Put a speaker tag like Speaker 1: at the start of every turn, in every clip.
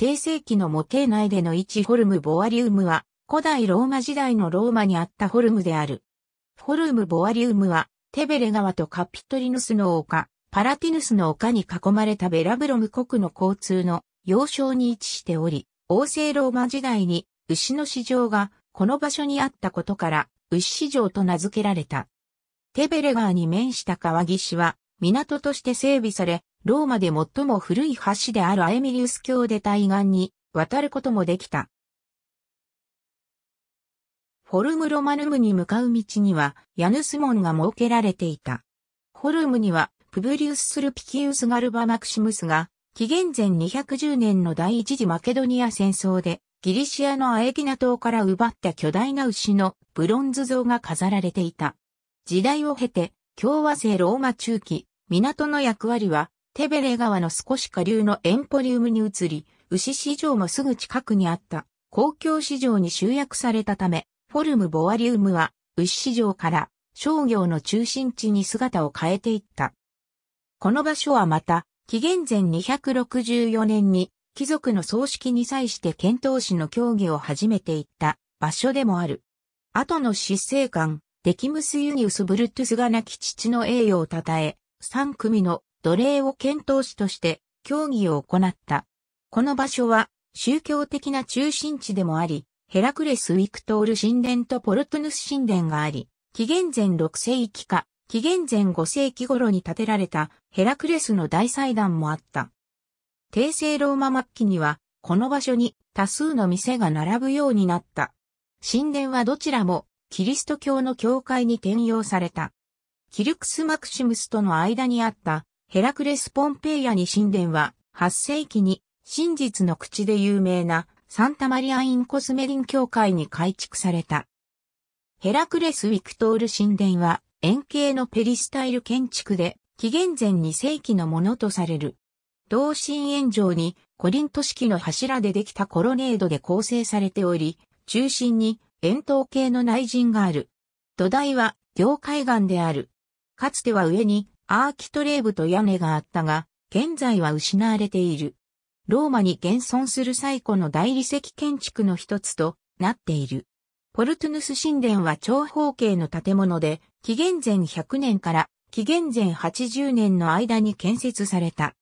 Speaker 1: 低世紀の模型内での位フォルムボアリウムは、古代ローマ時代のローマにあったフォルムである。フォルムボアリウムは、テベレ川とカピトリヌスの丘、パラティヌスの丘に囲まれたベラブロム国の交通の要衝に位置しており、王政ローマ時代に牛の市場がこの場所にあったことから牛市場と名付けられた。テベレ川に面した川岸は港として整備され、ローマで最も古い橋であるアエミリウス橋で対岸に渡ることもできた。フォルムロマヌムに向かう道には、ヤヌス門が設けられていた。フォルムには、プブリウス・スルピキウス・ガルバ・マクシムスが、紀元前210年の第一次マケドニア戦争で、ギリシアのアエギナ島から奪った巨大な牛のブロンズ像が飾られていた。時代を経て、共和制ローマ中期、港の役割はテベレ川の少し下流のエンポリウムに移り、牛市場もすぐ近くにあった公共市場に集約されたため、フォルムボアリウムは牛市場から商業の中心地に姿を変えていった。この場所はまた、紀元前264年に貴族の葬式に際して遣唐使の協議を始めていった場所でもある。後の執政官、デキムス・ユニウス・ブルットゥスが亡き父の栄誉を称え、三組の奴隷を検討士として協議を行った。この場所は宗教的な中心地でもあり、ヘラクレス・ウィクトール神殿とポルトヌス神殿があり、紀元前6世紀か、紀元前5世紀頃に建てられたヘラクレスの大祭壇もあった。帝政ローマ末期には、この場所に多数の店が並ぶようになった。神殿はどちらもキリスト教の教会に転用された。キルクス・マクシムスとの間にあったヘラクレス・ポンペイヤに神殿は、8世紀に真実の口で有名なサンタマリア・イン・コスメリン教会に改築された。ヘラクレス・ウィクトール神殿は円形のペリスタイル建築で紀元前2世紀のものとされる。同心円状にコリント式の柱でできたコロネードで構成されており、中心に円筒形の内陣がある。土台は凝灰岩である。かつては上にアーキトレーブと屋根があったが、現在は失われている。ローマに現存する最古の大理石建築の一つとなっている。ポルトゥヌス神殿は長方形の建物で、紀元前100年から紀元前80年の間に建設された。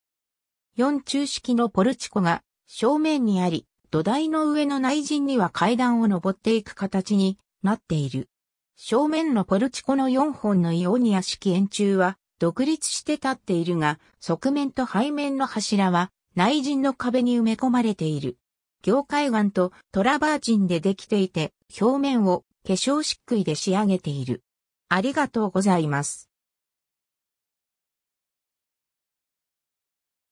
Speaker 1: 四中式のポルチコが正面にあり、土台の上の内陣には階段を登っていく形になっている。正面のポルチコの4本のイオニア式円柱は独立して立っているが、側面と背面の柱は内陣の壁に埋め込まれている。業界岩とトラバーチンでできていて、表面を化粧漆喰で仕上げている。ありがとうございます。